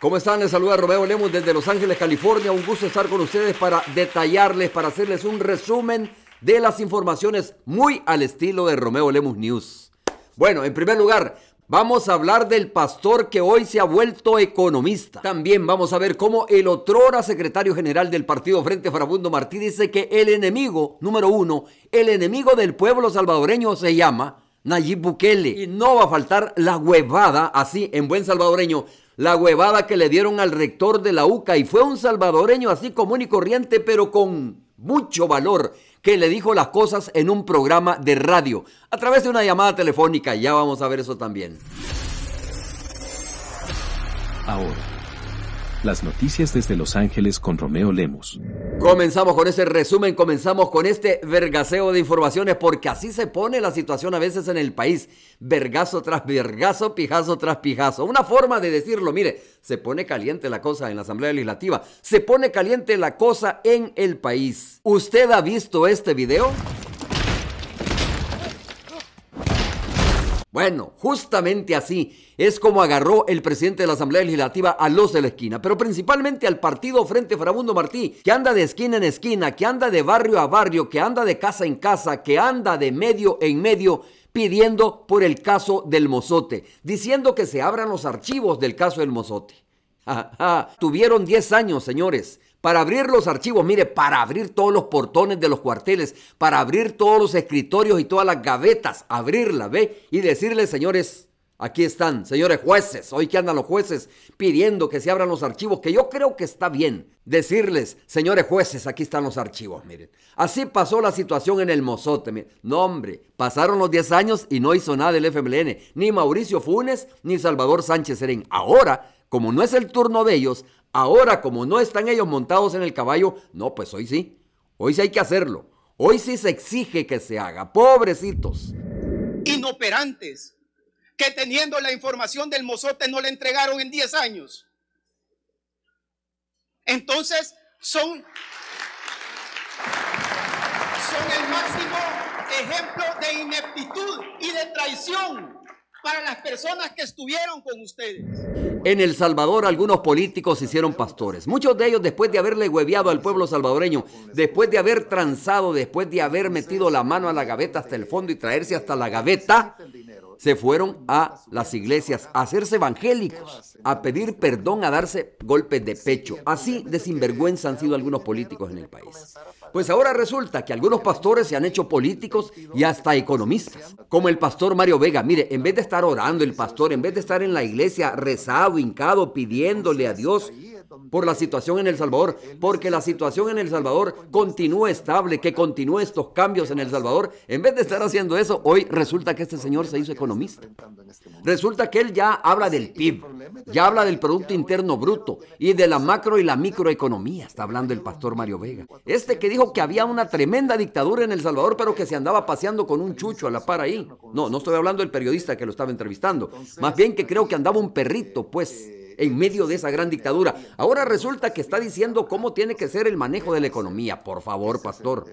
¿Cómo están? Les saluda Romeo Lemus desde Los Ángeles, California. Un gusto estar con ustedes para detallarles, para hacerles un resumen de las informaciones muy al estilo de Romeo Lemus News. Bueno, en primer lugar, vamos a hablar del pastor que hoy se ha vuelto economista. También vamos a ver cómo el otrora secretario general del partido Frente Farabundo Martí dice que el enemigo número uno, el enemigo del pueblo salvadoreño se llama Nayib Bukele. Y no va a faltar la huevada, así en buen salvadoreño, la huevada que le dieron al rector de la UCA. Y fue un salvadoreño así común y corriente, pero con mucho valor, que le dijo las cosas en un programa de radio, a través de una llamada telefónica. Ya vamos a ver eso también. Ahora las noticias desde Los Ángeles con Romeo Lemos. Comenzamos con ese resumen, comenzamos con este vergaseo de informaciones porque así se pone la situación a veces en el país. Vergazo tras vergazo, pijazo tras pijazo. Una forma de decirlo, mire, se pone caliente la cosa en la Asamblea Legislativa, se pone caliente la cosa en el país. ¿Usted ha visto este video? Bueno, justamente así es como agarró el presidente de la Asamblea Legislativa a los de la esquina, pero principalmente al partido Frente Frabundo Martí, que anda de esquina en esquina, que anda de barrio a barrio, que anda de casa en casa, que anda de medio en medio pidiendo por el caso del mozote, diciendo que se abran los archivos del caso del mozote. Tuvieron 10 años, señores, para abrir los archivos, mire, para abrir todos los portones de los cuarteles, para abrir todos los escritorios y todas las gavetas, abrirla, ¿ve? Y decirles, señores, aquí están, señores jueces, hoy que andan los jueces pidiendo que se abran los archivos, que yo creo que está bien decirles, señores jueces, aquí están los archivos, miren. Así pasó la situación en el Mozote, mire. No, hombre, pasaron los 10 años y no hizo nada el FMLN, ni Mauricio Funes, ni Salvador Sánchez Serén. Ahora, como no es el turno de ellos, Ahora, como no están ellos montados en el caballo, no, pues hoy sí. Hoy sí hay que hacerlo. Hoy sí se exige que se haga. Pobrecitos. Inoperantes. Que teniendo la información del mozote no le entregaron en 10 años. Entonces, son, son el máximo ejemplo de ineptitud y de traición para las personas que estuvieron con ustedes. En El Salvador algunos políticos hicieron pastores, muchos de ellos después de haberle hueviado al pueblo salvadoreño, después de haber tranzado, después de haber metido la mano a la gaveta hasta el fondo y traerse hasta la gaveta, se fueron a las iglesias a hacerse evangélicos, a pedir perdón, a darse golpes de pecho. Así de sinvergüenza han sido algunos políticos en el país. Pues ahora resulta que algunos pastores se han hecho políticos y hasta economistas, como el pastor Mario Vega. Mire, en vez de estar orando el pastor, en vez de estar en la iglesia rezado, hincado, pidiéndole a Dios, por la situación en El Salvador, porque la situación en El Salvador continúa estable, que continúe estos cambios en El Salvador. En vez de estar haciendo eso, hoy resulta que este señor se hizo economista. Resulta que él ya habla del PIB, ya habla del Producto Interno Bruto y de la macro y la microeconomía, está hablando el pastor Mario Vega. Este que dijo que había una tremenda dictadura en El Salvador, pero que se andaba paseando con un chucho a la par ahí. No, no estoy hablando del periodista que lo estaba entrevistando, más bien que creo que andaba un perrito, pues en medio de esa gran dictadura. Ahora resulta que está diciendo cómo tiene que ser el manejo de la economía. Por favor, pastor.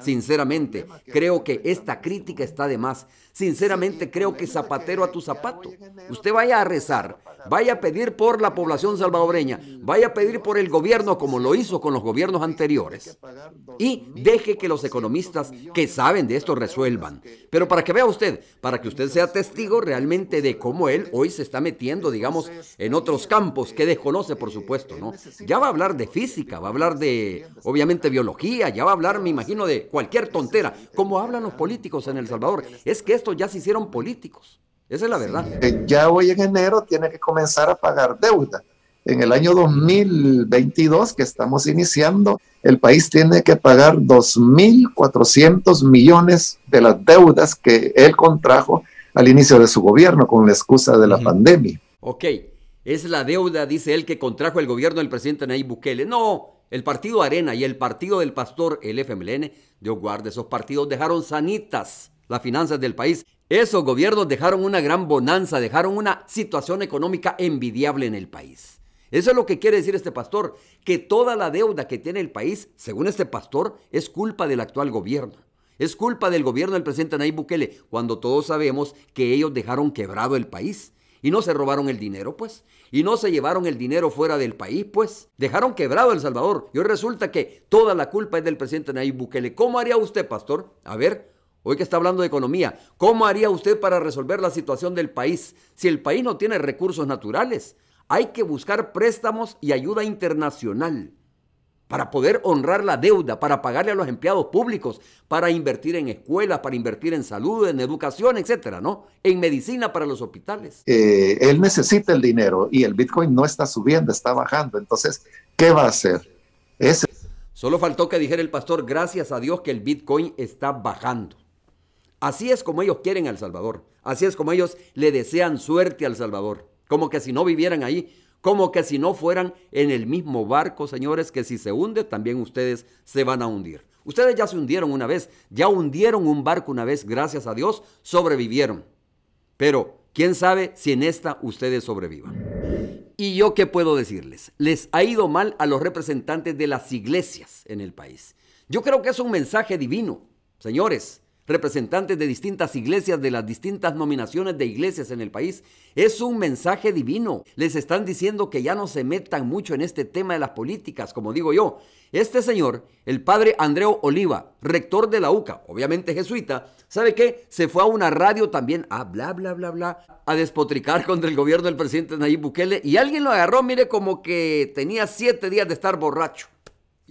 Sinceramente, creo que esta crítica está de más. Sinceramente, creo que zapatero a tu zapato. Usted vaya a rezar, vaya a pedir por la población salvadoreña, vaya a pedir por el gobierno como lo hizo con los gobiernos anteriores. Y deje que los economistas que saben de esto resuelvan. Pero para que vea usted, para que usted sea testigo realmente de cómo él hoy se está metiendo, digamos, en otros campos que desconoce, por supuesto, ¿no? Ya va a hablar de física, va a hablar de, obviamente, biología, ya va a hablar, me imagino, de cualquier tontera, como hablan los políticos en El Salvador. Es que estos ya se hicieron políticos. Esa es la verdad. Eh, ya hoy en enero tiene que comenzar a pagar deuda. En el año 2022 que estamos iniciando, el país tiene que pagar 2.400 millones de las deudas que él contrajo al inicio de su gobierno con la excusa de la pandemia. Ok, es la deuda, dice él, que contrajo el gobierno del presidente Nayib Bukele. No, el partido Arena y el partido del pastor, el FMLN, Dios guarde, esos partidos dejaron sanitas las finanzas del país. Esos gobiernos dejaron una gran bonanza, dejaron una situación económica envidiable en el país. Eso es lo que quiere decir este pastor, que toda la deuda que tiene el país, según este pastor, es culpa del actual gobierno. Es culpa del gobierno del presidente Nayib Bukele, cuando todos sabemos que ellos dejaron quebrado el país. Y no se robaron el dinero, pues. Y no se llevaron el dinero fuera del país, pues. Dejaron quebrado El Salvador. Y hoy resulta que toda la culpa es del presidente Nayib Bukele. ¿Cómo haría usted, pastor? A ver, hoy que está hablando de economía, ¿cómo haría usted para resolver la situación del país si el país no tiene recursos naturales? Hay que buscar préstamos y ayuda internacional para poder honrar la deuda, para pagarle a los empleados públicos, para invertir en escuelas, para invertir en salud, en educación, etcétera, ¿no? En medicina para los hospitales. Eh, él necesita el dinero y el Bitcoin no está subiendo, está bajando. Entonces, ¿qué va a hacer? Ese. Solo faltó que dijera el pastor, gracias a Dios que el Bitcoin está bajando. Así es como ellos quieren al Salvador. Así es como ellos le desean suerte al Salvador. Como que si no vivieran ahí, como que si no fueran en el mismo barco, señores, que si se hunde, también ustedes se van a hundir. Ustedes ya se hundieron una vez, ya hundieron un barco una vez, gracias a Dios, sobrevivieron. Pero, ¿quién sabe si en esta ustedes sobrevivan? ¿Y yo qué puedo decirles? Les ha ido mal a los representantes de las iglesias en el país. Yo creo que es un mensaje divino. Señores, representantes de distintas iglesias, de las distintas nominaciones de iglesias en el país. Es un mensaje divino. Les están diciendo que ya no se metan mucho en este tema de las políticas, como digo yo. Este señor, el padre Andreu Oliva, rector de la UCA, obviamente jesuita, ¿sabe qué? Se fue a una radio también a ah, bla, bla, bla, bla, a despotricar contra el gobierno del presidente Nayib Bukele y alguien lo agarró, mire, como que tenía siete días de estar borracho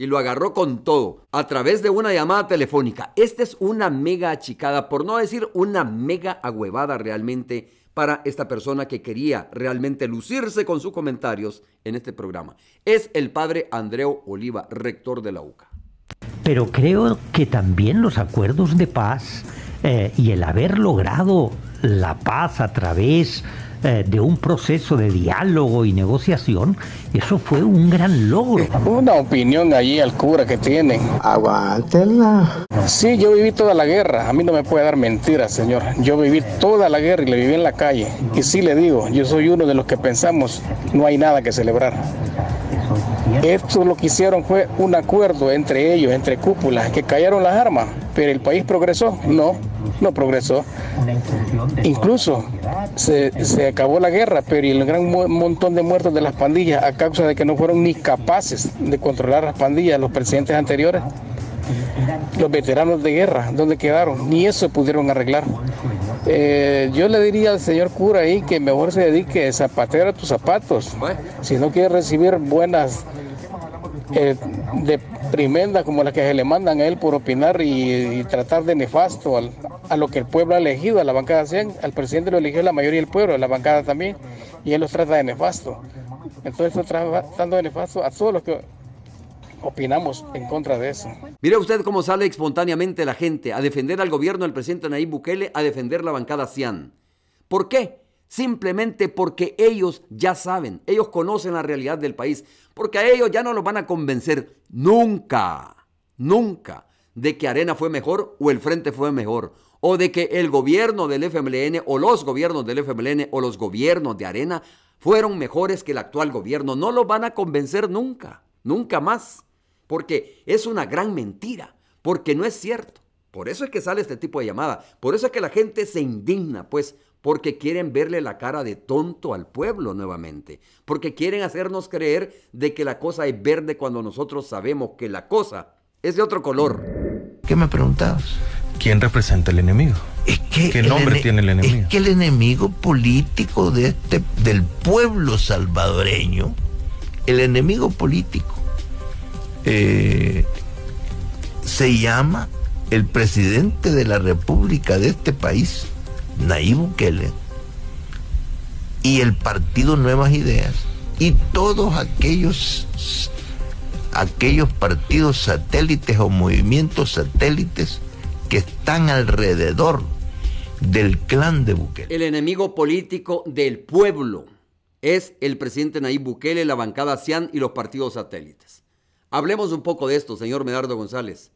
y lo agarró con todo a través de una llamada telefónica. Esta es una mega achicada, por no decir una mega agüevada realmente para esta persona que quería realmente lucirse con sus comentarios en este programa. Es el padre Andreu Oliva, rector de la UCA. Pero creo que también los acuerdos de paz eh, y el haber logrado la paz a través eh, de un proceso de diálogo y negociación, eso fue un gran logro. Una opinión allí al cura que tienen. Aguántela. Sí, yo viví toda la guerra. A mí no me puede dar mentiras, señor. Yo viví toda la guerra y le viví en la calle. Y sí le digo, yo soy uno de los que pensamos, no hay nada que celebrar. Esto lo que hicieron fue un acuerdo entre ellos, entre cúpulas, que cayeron las armas, pero el país progresó. No, no progresó. Incluso se, acabó la guerra, pero el gran montón de muertos de las pandillas a causa de que no fueron ni capaces de controlar las pandillas los presidentes anteriores. Los veteranos de guerra, ¿dónde quedaron? Ni eso pudieron arreglar. Eh, yo le diría al señor cura ahí que mejor se dedique a zapatear a tus zapatos. Si no quiere recibir buenas eh, tremenda como la que se le mandan a él por opinar y, tratar de nefasto a lo que el pueblo ha elegido, a la bancada CIAN. Al presidente lo eligió la mayoría del pueblo, a la bancada también, y él los trata de nefasto. Entonces está tratando de nefasto a todos los que opinamos en contra de eso. Mire usted cómo sale espontáneamente la gente a defender al gobierno del presidente Nayib Bukele, a defender la bancada CIAN. ¿Por qué? simplemente porque ellos ya saben, ellos conocen la realidad del país, porque a ellos ya no los van a convencer nunca, nunca, de que Arena fue mejor o el Frente fue mejor, o de que el gobierno del FMLN o los gobiernos del FMLN o los gobiernos de Arena fueron mejores que el actual gobierno. No los van a convencer nunca, nunca más, porque es una gran mentira, porque no es cierto. Por eso es que sale este tipo de llamada, por eso es que la gente se indigna, pues, porque quieren verle la cara de tonto al pueblo nuevamente, porque quieren hacernos creer de que la cosa es verde cuando nosotros sabemos que la cosa es de otro color. ¿Qué me preguntabas? ¿Quién representa el enemigo? ¿Qué nombre tiene el enemigo? Es que el enemigo político de este, del pueblo salvadoreño, el enemigo político, eh, se llama el presidente de la República de este país, Nayib Bukele y el partido Nuevas Ideas y todos aquellos aquellos partidos satélites o movimientos satélites que están alrededor del clan de Bukele. El enemigo político del pueblo es el presidente Nayib Bukele, la bancada CIAN y los partidos satélites. Hablemos un poco de esto, señor Medardo González.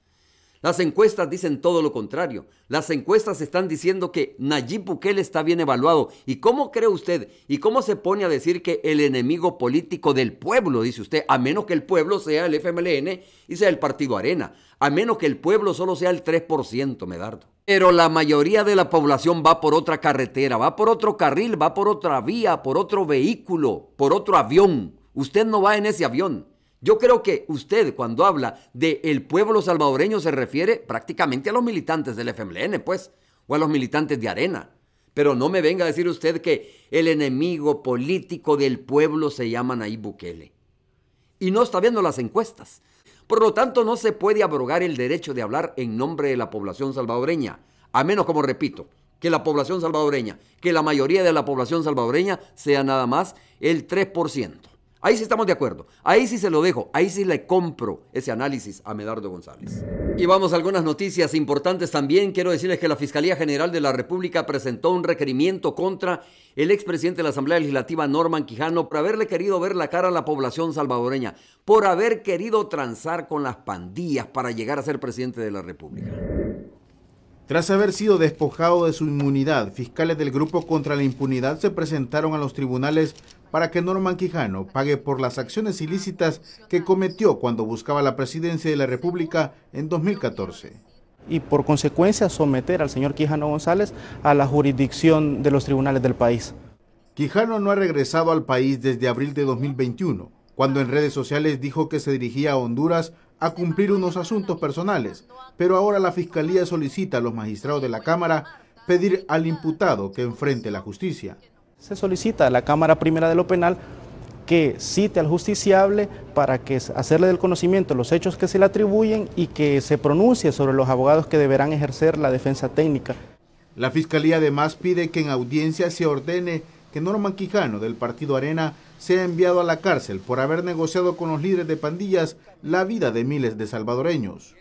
Las encuestas dicen todo lo contrario. Las encuestas están diciendo que Nayib Bukele está bien evaluado. ¿Y cómo cree usted? ¿Y cómo se pone a decir que el enemigo político del pueblo, dice usted, a menos que el pueblo sea el FMLN y sea el Partido Arena? A menos que el pueblo solo sea el 3%, Medardo. Pero la mayoría de la población va por otra carretera, va por otro carril, va por otra vía, por otro vehículo, por otro avión. Usted no va en ese avión. Yo creo que usted cuando habla de el pueblo salvadoreño se refiere prácticamente a los militantes del FMLN, pues, o a los militantes de Arena. Pero no me venga a decir usted que el enemigo político del pueblo se llama Nayib Bukele. Y no está viendo las encuestas. Por lo tanto, no se puede abrogar el derecho de hablar en nombre de la población salvadoreña, a menos, como repito, que la población salvadoreña, que la mayoría de la población salvadoreña sea nada más el 3%. Ahí sí estamos de acuerdo. Ahí sí se lo dejo. Ahí sí le compro ese análisis a Medardo González. Y vamos a algunas noticias importantes también. Quiero decirles que la Fiscalía General de la República presentó un requerimiento contra el expresidente de la Asamblea Legislativa, Norman Quijano, por haberle querido ver la cara a la población salvadoreña, por haber querido transar con las pandillas para llegar a ser presidente de la República. Tras haber sido despojado de su inmunidad, fiscales del Grupo contra la Impunidad se presentaron a los tribunales para que Norman Quijano pague por las acciones ilícitas que cometió cuando buscaba la presidencia de la República en 2014. Y por consecuencia someter al señor Quijano González a la jurisdicción de los tribunales del país. Quijano no ha regresado al país desde abril de 2021, cuando en redes sociales dijo que se dirigía a Honduras a cumplir unos asuntos personales, pero ahora la Fiscalía solicita a los magistrados de la Cámara pedir al imputado que enfrente la justicia. Se solicita a la Cámara Primera de lo Penal que cite al justiciable para que hacerle del conocimiento los hechos que se le atribuyen y que se pronuncie sobre los abogados que deberán ejercer la defensa técnica. La Fiscalía además pide que en audiencia se ordene que Norman Quijano del partido Arena sea enviado a la cárcel por haber negociado con los líderes de pandillas la vida de miles de salvadoreños.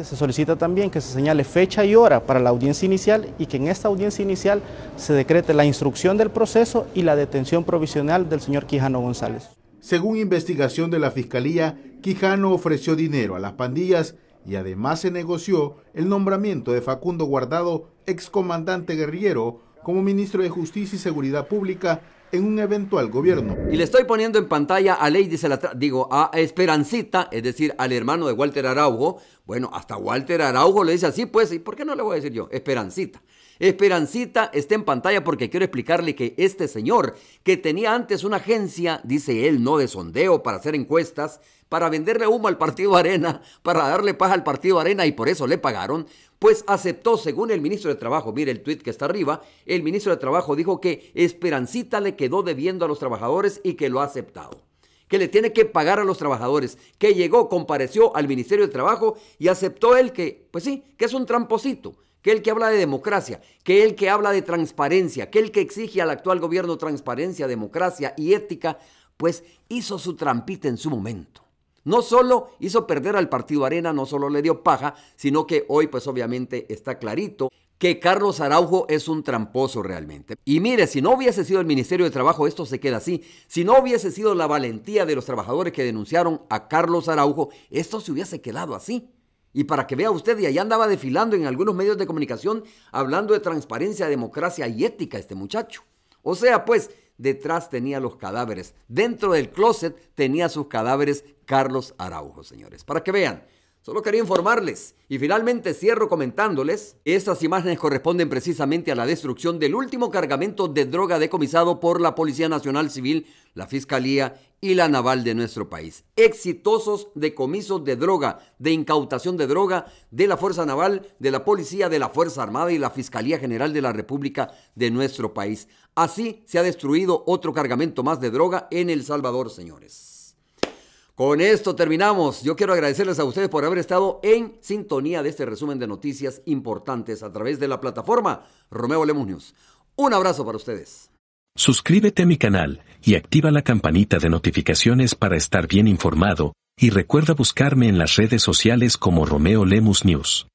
Se solicita también que se señale fecha y hora para la audiencia inicial y que en esta audiencia inicial se decrete la instrucción del proceso y la detención provisional del señor Quijano González. Según investigación de la Fiscalía, Quijano ofreció dinero a las pandillas y además se negoció el nombramiento de Facundo Guardado, excomandante guerrillero, como ministro de Justicia y Seguridad Pública en un eventual gobierno. Y le estoy poniendo en pantalla a Lady digo, a Esperancita, es decir, al hermano de Walter Araujo. Bueno, hasta Walter Araujo le dice así, pues, ¿y por qué no le voy a decir yo? Esperancita. Esperancita está en pantalla porque quiero explicarle que este señor, que tenía antes una agencia, dice él, no de sondeo para hacer encuestas, para venderle humo al partido Arena, para darle paz al partido Arena y por eso le pagaron, pues aceptó, según el ministro de Trabajo, mire el tuit que está arriba, el ministro de Trabajo dijo que Esperancita le quedó debiendo a los trabajadores y que lo ha aceptado que le tiene que pagar a los trabajadores, que llegó, compareció al Ministerio de Trabajo y aceptó él que, pues sí, que es un tramposito, que el que habla de democracia, que el que habla de transparencia, que el que exige al actual gobierno transparencia, democracia y ética, pues hizo su trampita en su momento. No solo hizo perder al partido Arena, no solo le dio paja, sino que hoy pues obviamente está clarito que Carlos Araujo es un tramposo realmente. Y mire, si no hubiese sido el Ministerio de Trabajo, esto se queda así. Si no hubiese sido la valentía de los trabajadores que denunciaron a Carlos Araujo, esto se hubiese quedado así. Y para que vea usted, y allá andaba desfilando en algunos medios de comunicación hablando de transparencia, democracia y ética este muchacho. O sea, pues, detrás tenía los cadáveres. Dentro del closet tenía sus cadáveres Carlos Araujo, señores. Para que vean, Solo quería informarles. Y finalmente cierro comentándoles, estas imágenes corresponden precisamente a la destrucción del último cargamento de droga decomisado por la Policía Nacional Civil, la Fiscalía y la Naval de nuestro país. Exitosos decomisos de droga, de incautación de droga de la Fuerza Naval, de la Policía, de la Fuerza Armada y la Fiscalía General de la República de nuestro país. Así se ha destruido otro cargamento más de droga en El Salvador, señores. Con esto terminamos. Yo quiero agradecerles a ustedes por haber estado en sintonía de este resumen de noticias importantes a través de la plataforma Romeo Lemus News. Un abrazo para ustedes. Suscríbete a mi canal y activa la campanita de notificaciones para estar bien informado y recuerda buscarme en las redes sociales como Romeo Lemus News.